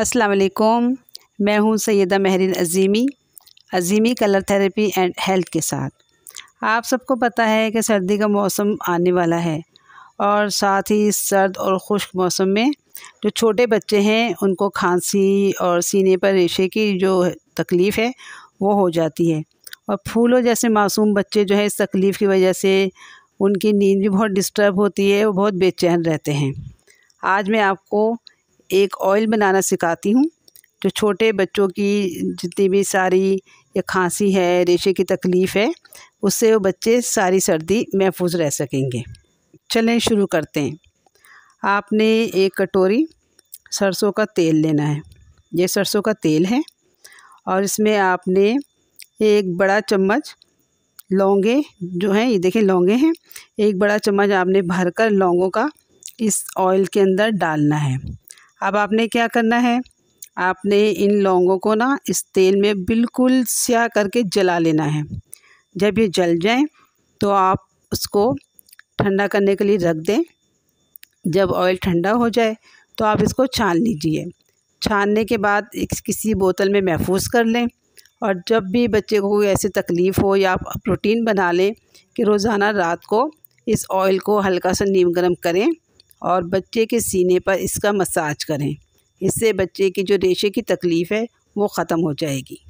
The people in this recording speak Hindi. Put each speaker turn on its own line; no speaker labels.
अस्सलाम वालेकुम मैं हूं Saida Mahreen Azmi Azmi colour therapy and health के साथ आप सबको पता है कि सर्दी का मौसम आने वाला है और साथ ही सर्द और खुश्क मौसम में जो छोटे बच्चे हैं उनको खांसी और सीने पर रेशे की जो तकलीफ़ है वो हो जाती है और फूलों जैसे मासूम बच्चे जो है इस तकलीफ़ की वजह से उनकी नींद भी बहुत डिस्टर्ब होती है वो बहुत बेचैन रहते हैं आज मैं आपको एक ऑयल बनाना सिखाती हूँ जो छोटे बच्चों की जितनी भी सारी या खांसी है रेशे की तकलीफ़ है उससे वो बच्चे सारी सर्दी महफूज रह सकेंगे चलें शुरू करते हैं आपने एक कटोरी सरसों का तेल लेना है ये सरसों का तेल है और इसमें आपने एक बड़ा चम्मच लौंगे जो हैं ये देखें लौंगे हैं एक बड़ा चम्मच आपने भरकर लौंगों का इस ऑयल के अंदर डालना है अब आपने क्या करना है आपने इन लौंगों को ना इस तेल में बिल्कुल स्या करके जला लेना है जब ये जल जाएं तो आप उसको ठंडा करने के लिए रख दें जब ऑयल ठंडा हो जाए तो आप इसको छान लीजिए छानने के बाद एक किसी बोतल में महफूज कर लें और जब भी बच्चे को कोई ऐसी तकलीफ़ हो या आप प्रोटीन बना लें कि रोज़ाना रात को इस ऑयल को हल्का सा नीम गर्म करें और बच्चे के सीने पर इसका मसाज करें इससे बच्चे की जो रेशे की तकलीफ़ है वो ख़त्म हो जाएगी